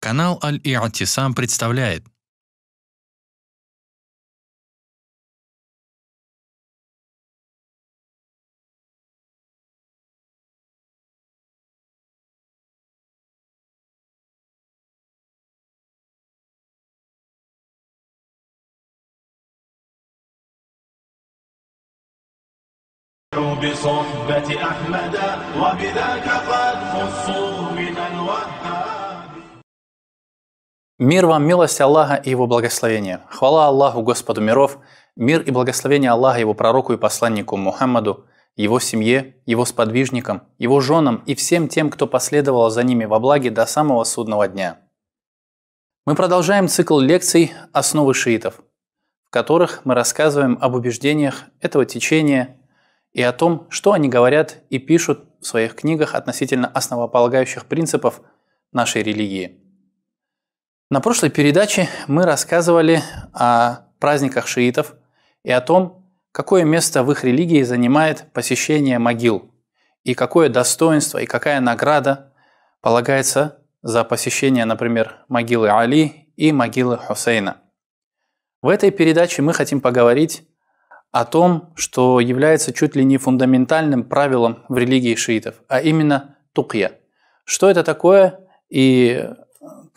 Канал Аль-И'тисам представляет بصحبة أحمد وبذاك قد خصوا Мир вам, милость Аллаха и Его благословение. Хвала Аллаху, Господу миров. Мир и благословение Аллаха Его пророку и посланнику Мухаммаду, его семье, его сподвижникам, его женам и всем тем, кто последовал за ними во благе до самого судного дня. Мы продолжаем цикл лекций «Основы шиитов», в которых мы рассказываем об убеждениях этого течения и о том, что они говорят и пишут в своих книгах относительно основополагающих принципов нашей религии – на прошлой передаче мы рассказывали о праздниках шиитов и о том, какое место в их религии занимает посещение могил, и какое достоинство и какая награда полагается за посещение, например, могилы Али и могилы Хусейна. В этой передаче мы хотим поговорить о том, что является чуть ли не фундаментальным правилом в религии шиитов, а именно тукья. Что это такое и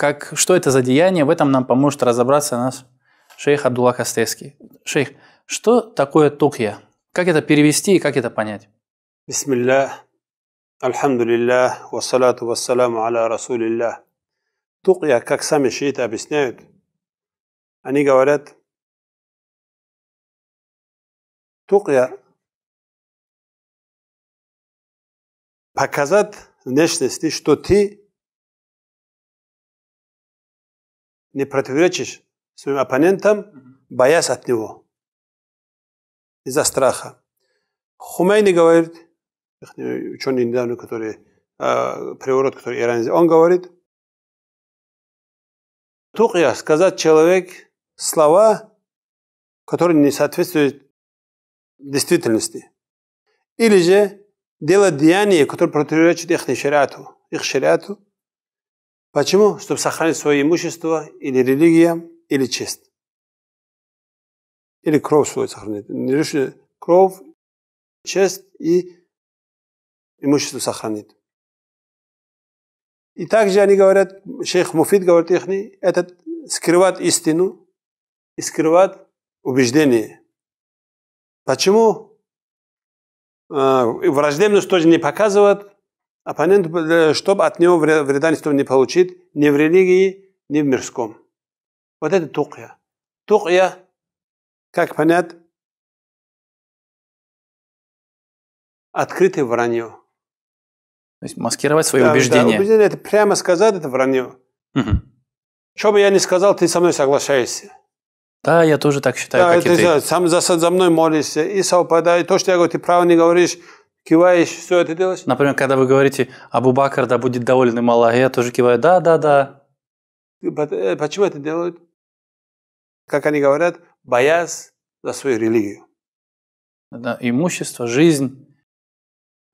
как, что это за деяние, в этом нам поможет разобраться наш шейх Абдулла Костецкий. Шейх, что такое тукья? Как это перевести и как это понять? Бисмиллях, альхамдулиллях, вассалату вассаламу аля расулиллях. Тукья, как сами шииты объясняют, они говорят, тукья показать внешности, что ты не противоречишь своим оппонентам, боясь от него. Из-за страха. Хумейни говорит, ученый недавно, который э, а, приворот, который Иран. он говорит, Тухья, сказать человек слова, которые не соответствуют действительности. Или же делать деяния, которые противоречат их шариату, их шариату, Почему? Чтобы сохранить свое имущество или религия, или честь. Или кровь свою сохранить. Решили кровь, честь и имущество сохранить. И также они говорят, шейх Муфид говорит, их не, этот скрывает истину и скрывает убеждение. Почему? А, враждебность тоже не показывает, Оппонент, э, чтобы от него вреда никто не получит, ни в религии, ни в мирском. Вот это тухья. Тухья, как понять, открытое вранье. То есть маскировать свои да, убеждения. Да, убеждение – это прямо сказать, это вранье. Угу. Что бы я ни сказал, ты со мной соглашаешься. Да, я тоже так считаю, да, как это, и ты. Сам за, за мной молишься и совпадает. То, что я говорю, ты право не говоришь, киваешь, все это делаешь? Например, когда вы говорите, Абу Бакр да будет доволен им Аллах, я тоже киваю, да, да, да. Э, почему это делают? Как они говорят, боясь за свою религию. Да, имущество, жизнь.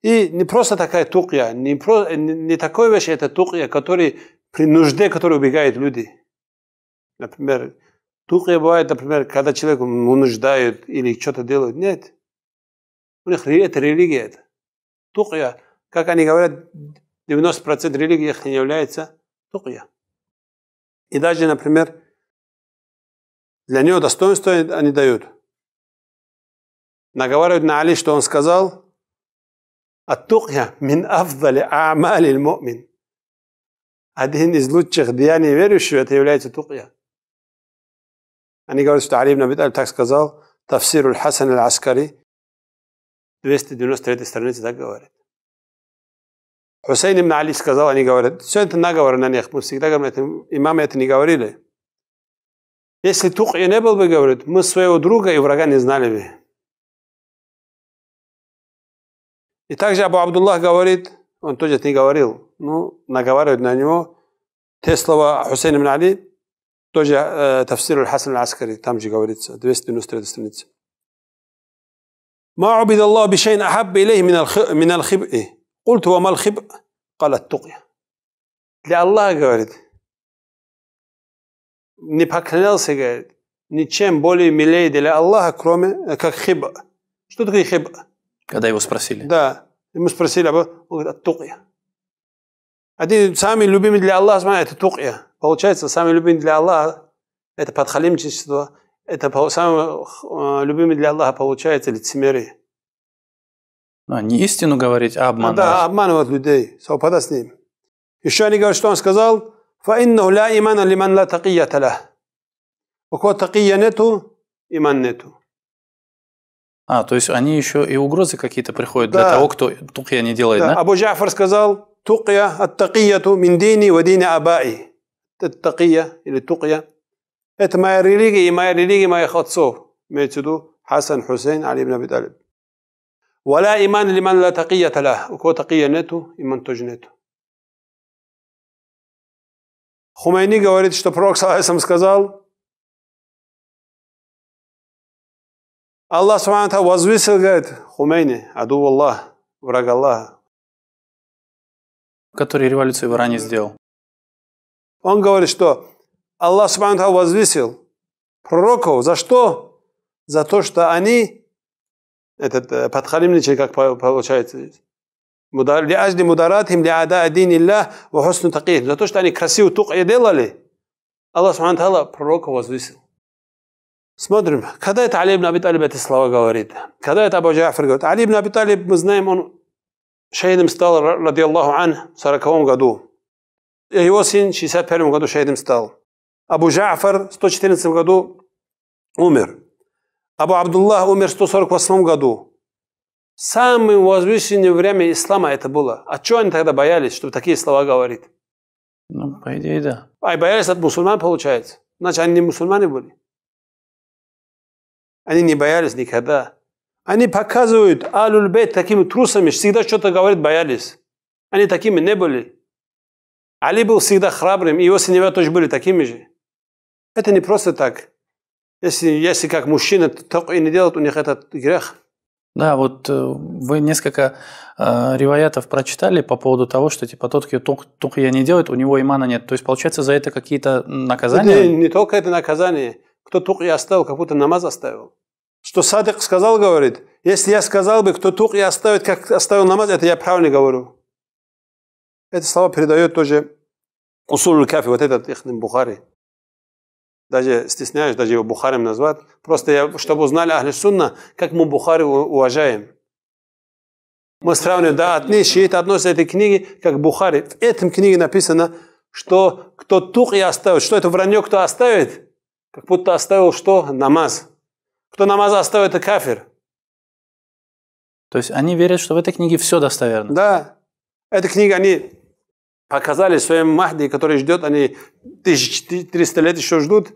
И не просто такая тукья, не, про, не, не такой вещь, это тукья, который при нужде, который убегает люди. Например, тукья бывает, например, когда человеку нуждают или что-то делают. Нет. У них это религия это. Тухья, как они говорят, 90% религий их не является тухья. И даже, например, для него достоинство они дают. Наговаривают на Али, что он сказал, «Ат-тухья мин афдали а'мали мумин Один из лучших деяний верующего это является тухья. Они говорят, что Али ибн Абиталь так сказал, тафсир аль-Хасан аль-Аскари, 293 странице так говорит. Хусейн ибн Али сказал, они говорят, все это наговоры на них, мы всегда говорим, это, имамы это не говорили. Если тух и не был бы, говорит, мы своего друга и врага не знали бы. И также Абу Абдуллах говорит, он тоже это не говорил, ну, наговаривают на него, те слова Хусейн ибн Али, тоже э, тафсир аль-Хасан аскари там же говорится, 293 страница. ما عبد الله بشيء أحب إليه من الخ... من الخبء قلت وما الخبء قال التقية لا الله قالت не поклялся, говорит, ничем более милее для Аллаха, кроме как хиба. Что такое хиба? Когда его спросили. Да. Ему спросили, он говорит, от тукья. Один самый любимый для Аллаха, смотри, это тукья. Получается, самый любимый для Аллаха – это подхалимчество Это самое э, любимое для Аллаха получается лицемерие. Но ну, не истину говорить, а обманывать. Да, обманывать людей, совпада с ним. Еще они говорят, что он сказал, فَإِنَّهُ لَا إِمَانَ لِمَنْ لَا تَقِيَّةَ لَهُ У кого такия нету, иман нету. А, то есть они еще и угрозы какие-то приходят да. для того, кто тукия не делает, да? да? Абу Джафар сказал, «Тукия ат-такияту мин дини ва дини абаи». Тат-такия или тукия – это моя религия и моя религия моих отцов. Имеется в виду Хасан, Хусейн, Али ибн Аби Талиб. Валя иман лиман ла такия таля. У кого такия нету, иман тоже нету. Хумейни говорит, что пророк Салайсам сказал, Аллах Субхану возвысил, говорит, Хумейни, аду Аллах, враг Аллаха. Который революцию в Иране сделал. Он говорит, что Аллах Субхану возвысил пророков. За что? За то, что они, этот подхалимничай, как получается здесь, за то, что они красивую тук делали, Аллах Субхану Тала пророков возвысил. Смотрим, когда это Али ибн Аби Талиб эти слова говорит, когда это Абу Джафар говорит, Али ибн Аби Талиб, мы знаем, он шейдом стал, ради Аллаху ан, в 40 году. Его сын в 61 году шейдом стал. Абу Жафар в 114 году умер. Абу Абдуллах умер в 148 году. Самое возвышенное время ислама это было. А чего они тогда боялись, чтобы такие слова говорить? Ну, по идее, да. А боялись от мусульман, получается. Значит, они не мусульмане были. Они не боялись никогда. Они показывают Алюльбейт такими трусами, всегда что-то говорит, боялись. Они такими не были. Али был всегда храбрым, и его сыновья тоже были такими же. Это не просто так. Если, если как мужчина, то и не делает у них этот грех. Да, вот э, вы несколько э, ревоятов прочитали по поводу того, что типа тот, кто только я не делает, у него имана нет. То есть получается за это какие-то наказания? Это не, не только это наказание. Кто тук я оставил, как будто намаз оставил. Что садик сказал, говорит, если я сказал бы, кто тук я оставит, как оставил намаз, это я правильно говорю. Это слова передает тоже Усуль Кафи, вот этот Ихнин Бухари даже стесняюсь даже его Бухарем назвать. Просто я, чтобы узнали Ахли Сунна, как мы Бухари уважаем. Мы сравниваем, да, одни шииты относятся этой книги как Бухари. В этом книге написано, что кто тух и оставит, что это вранье, кто оставит, как будто оставил что? Намаз. Кто намаз оставит? это кафир. То есть они верят, что в этой книге все достоверно. Да. Эта книга, они показали своим Махди, который ждет, они 1300 лет еще ждут,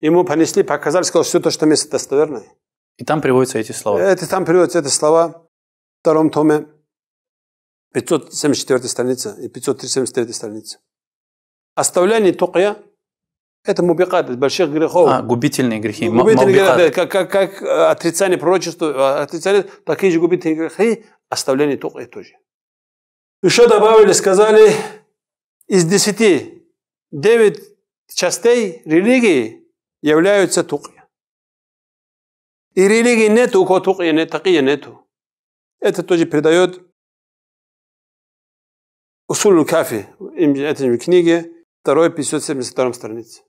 ему понесли, показали, сказал, все то, что место достоверное. И там приводятся эти слова. Э, это, там приводятся эти слова в втором томе, 574 страница и 573 страница. Оставление тукья – это мубикат, это больших грехов. А, губительные грехи. Губительные грехи, да, как, как, как э, отрицание пророчества, а, отрицание, такие же губительные грехи, Оставление тукья тоже. Еще добавили, сказали, из десяти, девять частей религии являются тукья. И религии нету, у кого тукья нет, такия нету. Это тоже передает Усулю Кафи, этой же книге, 2 572 странице.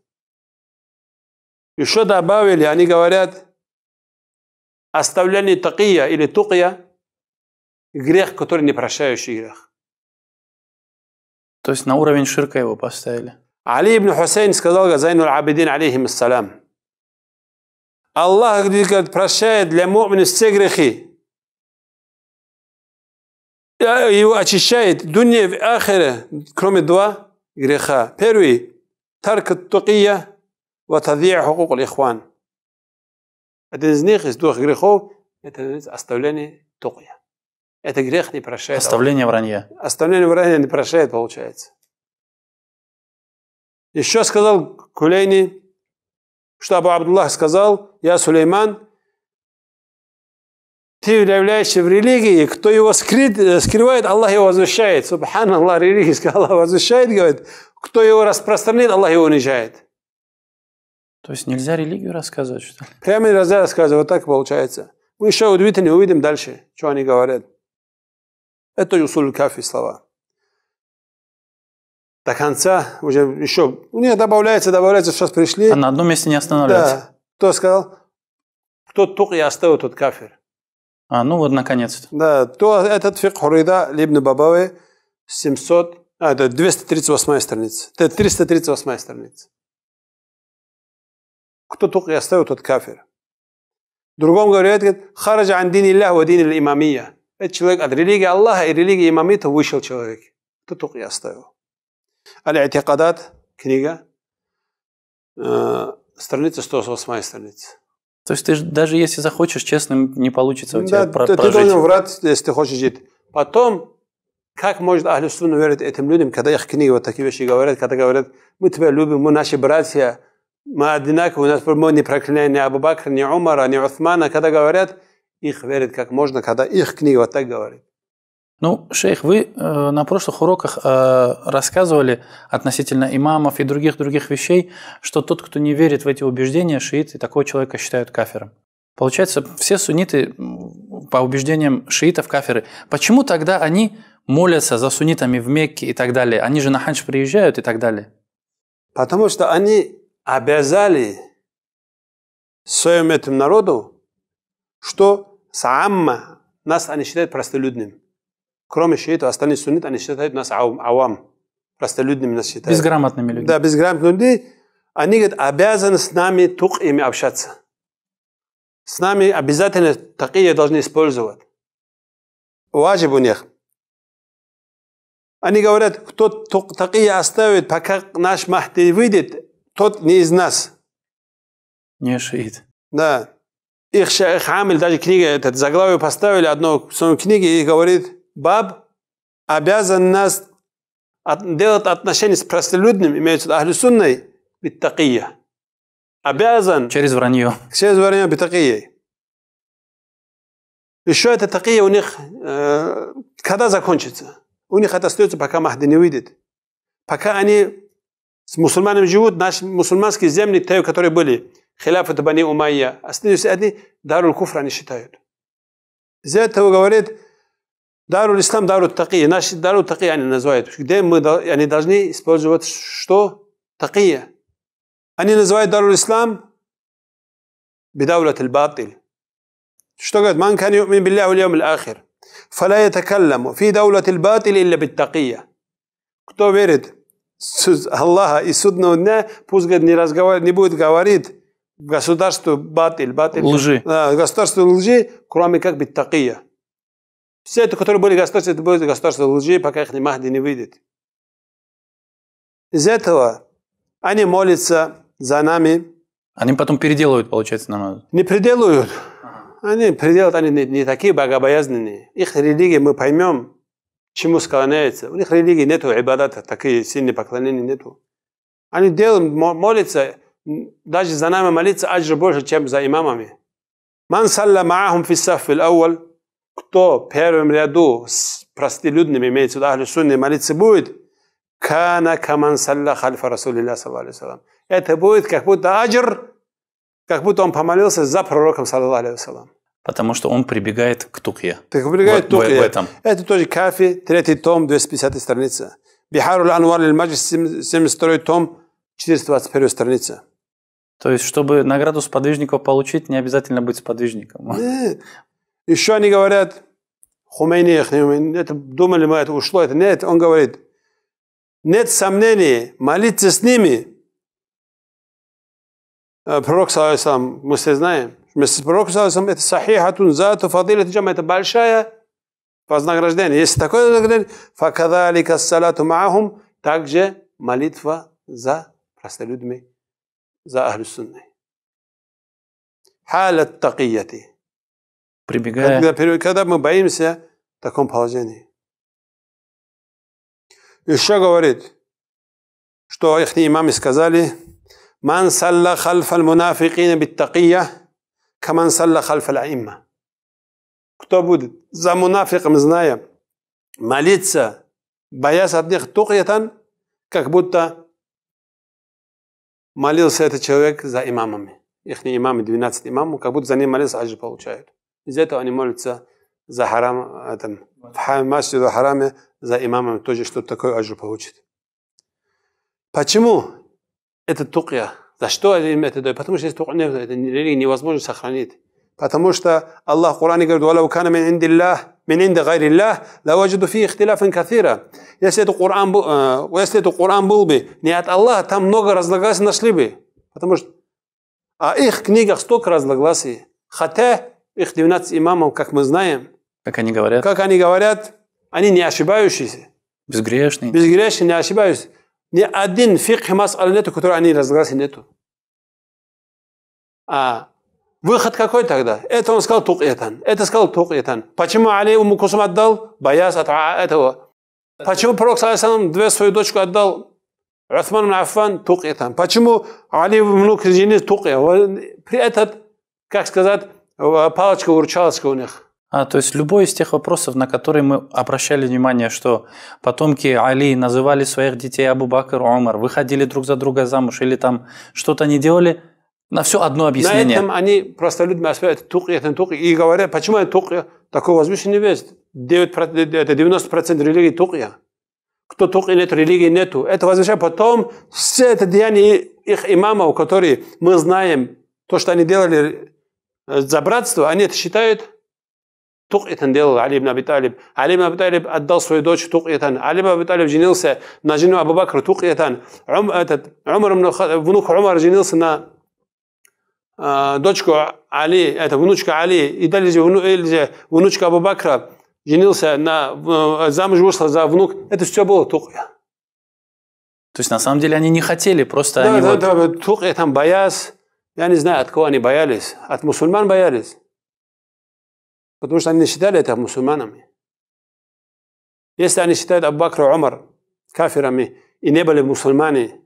Еще добавили, они говорят, оставление такия или тукия, грех, который не прощающий грех. То есть на уровень ширка его поставили. Али ибн Хусейн сказал Газайну Абидин, алейхим ассалям. Аллах говорит, прощает для мумина все грехи. Его очищает дунья в ахере, кроме два греха. Первый – таркат тукия ва тадия хукук ихван. Один из них, из двух грехов, это оставление тукия. Это грех не прощает. Оставление вранья. Оставление вранья не прощает, получается. Еще сказал Кулейни, что Абу Абдуллах сказал, я Сулейман, ты являешься в религии, кто его скрит, э, скрывает, Аллах его возвещает. Субханаллах, религия сказала, Аллах возвещает, говорит, кто его распространит, Аллах его унижает. То есть нельзя религию рассказывать, что ли? Прямо нельзя рассказывать, вот так получается. Мы еще удивительно увидим дальше, что они говорят. Это Юсуль Кафи слова. До конца уже еще... Не, добавляется, добавляется, сейчас пришли. А на одном месте не останавливается. Да. Кто сказал? Кто тук и оставил, тот кафир. А, ну вот, наконец-то. Да, то этот фикх Хурида Либн Бабавы 700... А, это 238 страница. Это 338 страница. Кто тук и оставил, тот кафир. В другом говорит, хараджа андин Иллах ва дин имамия. Этот человек от религии Аллаха и религии имамита вышел человек. Это только оставил. Аль-Атикадат, книга, э, страница 108 страница. То есть ты даже если захочешь, честным не получится у тебя да, про- ты, прожить. ты должен врать, если ты хочешь жить. Потом, как может Ахлюсун верить этим людям, когда их книги вот такие вещи говорят, когда говорят, мы тебя любим, мы наши братья, мы одинаковы, у нас мы не проклинаем ни Абу Бакра, ни Умара, ни Усмана, когда говорят, их верит как можно, когда их книга так говорит. Ну, шейх, вы э, на прошлых уроках э, рассказывали относительно имамов и других-других вещей, что тот, кто не верит в эти убеждения, шииты такого человека считают кафером. Получается, все сунниты, по убеждениям шиитов, каферы. Почему тогда они молятся за суннитами в Мекке и так далее? Они же на ханч приезжают и так далее. Потому что они обязали своему этому народу, что Саамма нас они считают простолюдным. Кроме шиитов, остальные сунниты, они считают нас авам. Простолюдными нас считают. Безграмотными людьми. Да, безграмотными людей. Они говорят, обязаны с нами тук ими общаться. С нами обязательно такие должны использовать. Ваджиб у них. Они говорят, кто такие оставит, пока наш Махди выйдет, тот не из нас. Не шиит. Да их Шейх Хамиль, даже книга, этот заглавие поставили одно в своей книге и говорит, Баб обязан нас от, делать отношения с простолюдным, имеется Ахлю Сунной, биттакия. Обязан. Через вранье. Через вранье биттакия. Еще эта такия у них, э, когда закончится? У них это остается, пока Махди не выйдет. Пока они с мусульманами живут, наши мусульманские земли, те, которые были, خلافة بني أمية أسنين سأدي دار الكفر عن الشتايد تو وقولت دار الإسلام دار التقية ناش دار التقية يعني نزوايت دائما يعني دازني использовать شتو تقية أني называют دار الإسلام بدولة الباطل شتو говорят من كان يؤمن بالله واليوم الآخر فلا يتكلم في دولة الباطل إلا بالتقية كتو بيرد الله يسودنا ونا بوزقد пусть говорит, نبود разговар... государству батиль, батиль. Лжи. Да, государство лжи, кроме как бы такия. Все это, которые были государства, это были государства лжи, пока их не Махди не выйдет. Из этого они молятся за нами. Они потом переделывают, получается, намаз. Не переделывают. Они переделывают, они не, не такие богобоязненные. Их религия мы поймем, чему склоняется. У них религии нету а ибадата, такие сильные поклонения нету. Они делают, молятся, даже за нами молиться аджр больше, чем за имамами. Ман салла маахум фи саффил аул, кто в первом ряду с простолюдными, имеется в виду ахли сунны, молиться будет, кана каман салла хальфа Расулилля, саллаху Это будет как будто аджр, как будто он помолился за пророком, саллаху алейхи Потому что он прибегает к тукье. Так прибегает в, к тукье. В, в этом. Это тоже кафи, третий том, 250 страница. Бихарул анвар аль-маджис, 72 том, 421 страница. То есть, чтобы награду сподвижников получить, не обязательно быть сподвижником. Еще они говорят, Хумейних, это думали мы, это ушло, это нет. Он говорит, нет сомнений, молиться с ними. А, пророк, салам, мы все знаем, вместе с пророком, салам, это сахихатун зату фадилат джама, это большая вознаграждение. Если такое вознаграждение, факадали салату маахум, также молитва за простолюдами за Ахлюсунной. Халят такияти. Прибегая... Когда, когда мы боимся в таком положении. Еще говорит, что их имамы сказали, «Ман салла хальфа мунафикина биттакия, каман салла хальфа аимма». Кто будет за мунафиком, зная, молиться, боясь от них тухьятан, как будто молился этот человек за имамами. Их имамы, 12 имамов, как будто за ним молятся, аджи получают. Из этого они молятся за харам, там, в масджиду хараме, за имамами тоже что такое аджу получит. Почему это тукья? За что им это дает? Потому что это религия невозможно сохранить. Потому что Аллах в Коране говорит, «Валау кана Если это, Коран, э, был бы не от Аллаха, там много разногласий нашли бы. Потому что а их книгах столько разногласий. Хотя их 12 имамов, как мы знаем, как они говорят, как они, говорят они не ошибающиеся. Безгрешные. Безгрешные, не ошибаюсь. Ни один фикх масал нету, который они разгласили нету. А Выход какой тогда? Это он сказал тук-этан. Это сказал тук-этан. Почему Али уму кусум отдал? Боясь от этого. Почему пророк, салям, две свою дочку отдал Усман Афан тук-этан? Почему Али уму кузини тук этом, как сказать, палочка-выручалочка у них. А, то есть любой из тех вопросов, на которые мы обращали внимание, что потомки Али называли своих детей Абу Бакр, Умар, выходили друг за друга замуж или там что-то не делали – на все одно объяснение. На этом они просто людям оставляют тук, это тук, и говорят, почему это тук, такой возвышенный вес. 9%, это 90% религии я, Кто тукья нет, религии нету. Это возвышает потом все это деяния их имамов, которые мы знаем, то, что они делали э, за братство, они это считают тук это делал Али ибн Аби Талиб. Али ибн отдал свою дочь Тук-Итан. Али ибн Аби Талиб женился на жену Абу Бакра Тук-Итан. Умар, внук Умар женился на а, дочку Али, это внучка Али, и дальше Эльзе, внучка Абу женился на, э, замуж вышла за внук, это все было тухья. То есть на самом деле они не хотели, просто да, они да, вот... Да, да, тухья, там боясь, я не знаю, от кого они боялись, от мусульман боялись. Потому что они не считали это мусульманами. Если они считают аббакра Бакра Умар кафирами и не были мусульмане,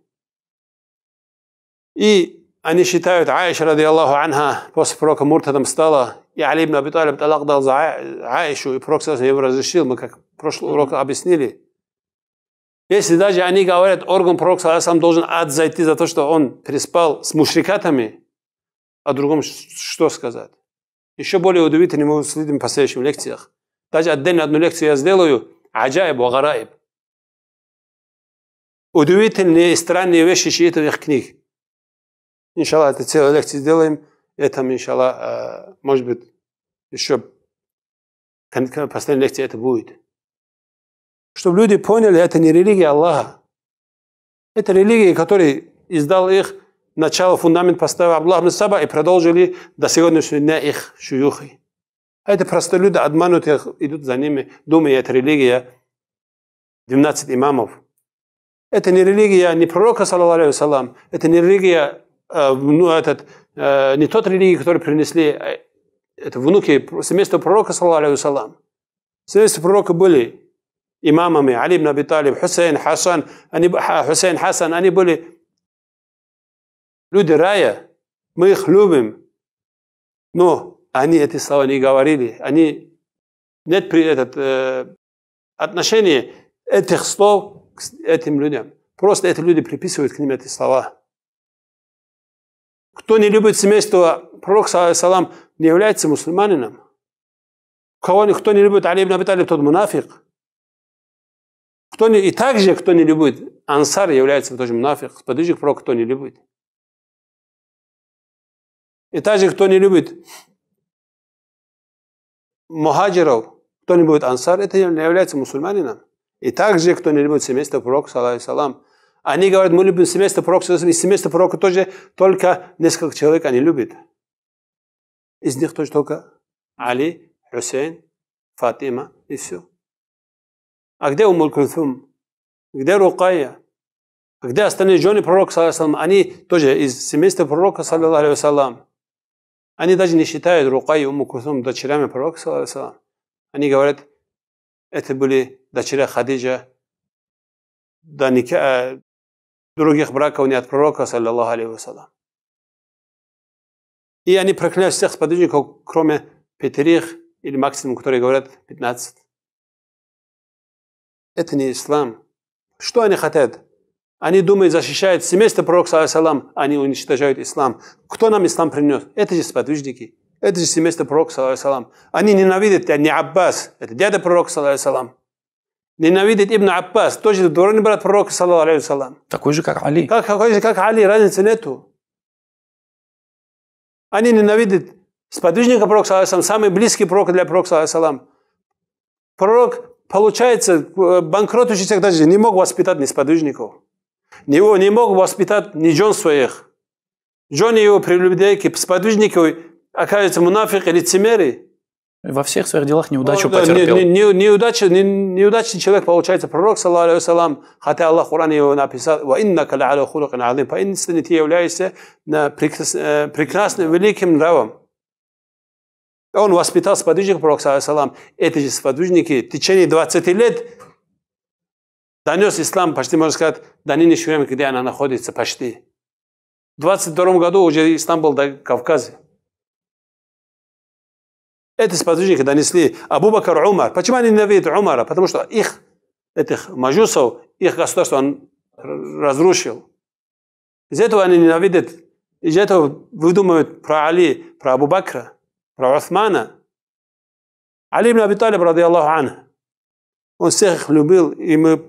и они считают, Аиша, ради Аллаху анха, после пророка муртадам стала, и Али ибн Аби Талиб талак дал за Аишу, и пророк им разрешил, мы как прошлый урок объяснили. Если даже они говорят, орган пророка сам должен ад зайти за то, что он переспал с мушрикатами, о другом что сказать? Еще более удивительно мы следим в последующих лекциях. Даже отдельно одну лекцию я сделаю, аджаиб ва Удивительные и странные вещи читают то их книг. Иншалла, это целая лекция сделаем. Это, там, иншалла, э, может быть, еще последняя лекция это будет. Чтобы люди поняли, это не религия Аллаха. Это религия, который издал их, начало, фундамент поставил Аллах Саба и продолжили до сегодняшнего дня их шуюхи. А это просто люди, обманутые, идут за ними, думая, это религия 12 имамов. Это не религия не пророка, саллаху алейхи это не религия Э, ну, этот, э, не тот религий, который принесли э, это внуки семейства пророка, саллаху салам. Семейство пророка были имамами Али ибн Аби Хусейн, Хасан, они, Хусейн, Хасан, они были люди рая, мы их любим. Но они эти слова не говорили, они нет при этот, э, отношения этих слов к этим людям. Просто эти люди приписывают к ним эти слова. Кто не любит семейство пророка, салам, не является мусульманином. Кого, кто не любит Али ибн Абиталиб, тот мунафик. Кто не, и также, кто не любит ансар, является тоже мунафик. Сподвижник пророка, кто не любит. И также, кто не любит мухаджиров, кто не любит ансар, это не является мусульманином. И также, кто не любит семейство пророка, салам, они говорят, мы любим семейство пророка, и семейство пророка тоже только несколько человек они любят. Из них тоже только Али, Хусейн, Фатима и все. А где Умуль Кульфум? Где Рукая? Где остальные жены пророка, саллиллаху Они тоже из семейства пророка, саллиллаху алейхи Они даже не считают рукая и Уму Кульфум дочерями пророка, саллиллаху Они говорят, это были дочери Хадиджа до, ника, э, других браков не от пророка, саллиллаху алейхи И они прокляли всех сподвижников, кроме пятерых или максимум, которые говорят 15. Это не ислам. Что они хотят? Они думают, защищают семейство пророка, салам, они уничтожают ислам. Кто нам ислам принес? Это же сподвижники. Это же семейство пророка, салам. Они ненавидят не Аббас, это дядя пророка, салам ненавидит Ибн Аббас, тоже двойной брат пророка, саллаху алейхи Такой же, как Али. Как, такой же, как Али, разницы нету. Они ненавидят сподвижника пророка, саллаху самый близкий пророк для пророка, саллаху Пророк, получается, э, банкротующийся даже не мог воспитать ни сподвижников. Не, не мог воспитать ни жен своих. Жены его прелюбодейки, сподвижники, оказывается мунафик или лицемеры. Во всех своих делах неудачу вот, ну, потерпел. Не, не, неудачи, не, неудачный человек получается пророк, саллаху хотя Аллах в Коране его написал, «Ва иннака ля хулакан алим», поистине ты являешься э, э, прекрасным, великим равом. Он воспитал сподвижников пророка, саллаху Эти же сподвижники в течение 20 лет донес ислам, почти можно сказать, до нынешнего времени, где она находится, почти. В 22 году уже ислам был до Кавказа. Эти сподвижники донесли Абу Бакар Умар. Почему они ненавидят Умара? Потому что их, этих мажусов, их государство он разрушил. Из этого они ненавидят, из этого выдумывают про Али, про Абу Бакра, про Усмана. Али ибн Аби Талиб, ради Аллаху ан, он всех их любил, и мы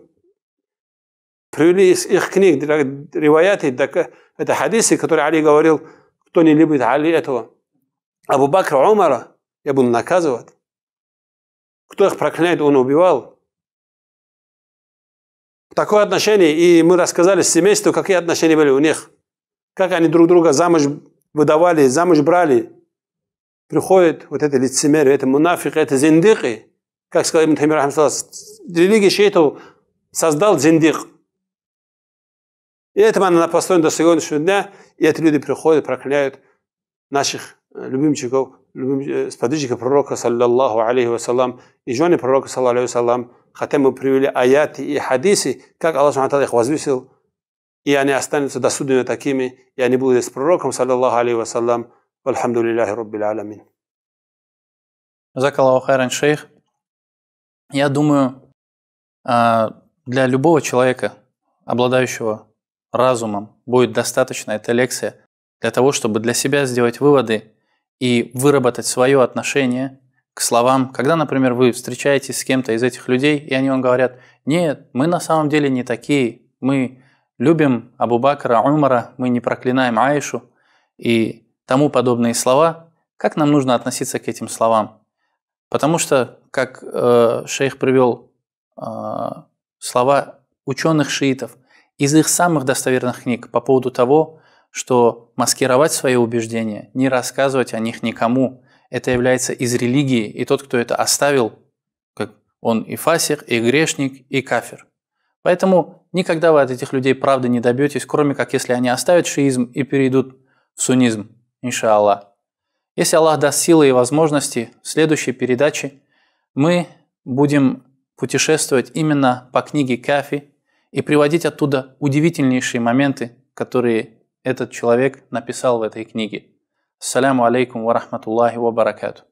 привели из их книг, риваяты, это хадисы, которые Али говорил, кто не любит Али этого. Абу Бакра Умара – я буду наказывать. Кто их проклинает, он убивал. Такое отношение, и мы рассказали семейству, какие отношения были у них. Как они друг друга замуж выдавали, замуж брали. Приходит вот это лицемерие, это мунафик, это зиндыки. Как сказал Ибн Тамир религия шиитов создал зиндик. И это она построена до сегодняшнего дня, и эти люди приходят, прокляют наших э, любимчиков, Э, сподвижника пророка, саллаллаху алейхи вассалам, и жены пророка, саллаллаху алейхи вассалам, хотя мы привели аяты и хадисы, как Аллах Субтитры их возвысил, и они останутся досудными такими, и они будут с пророком, саллаллаху алейхи вассалам, والحمد لله رب алямин Закаллаху хайран, шейх. Я думаю, а, для любого человека, обладающего разумом, будет достаточно эта лекция для того, чтобы для себя сделать выводы и выработать свое отношение к словам, когда, например, вы встречаетесь с кем-то из этих людей, и они вам говорят, нет, мы на самом деле не такие, мы любим Абу Бакра, Умара, мы не проклинаем Аишу и тому подобные слова, как нам нужно относиться к этим словам? Потому что, как э, шейх привел э, слова ученых шиитов из их самых достоверных книг по поводу того, что маскировать свои убеждения, не рассказывать о них никому, это является из религии, и тот, кто это оставил, как он и фасик, и грешник, и кафир. Поэтому никогда вы от этих людей правды не добьетесь, кроме как если они оставят шиизм и перейдут в сунизм, иншаллах. Если Аллах даст силы и возможности, в следующей передаче мы будем путешествовать именно по книге Кафи и приводить оттуда удивительнейшие моменты, которые этот человек написал в этой книге. Ассаляму алейкум ва рахматуллахи ва баракату.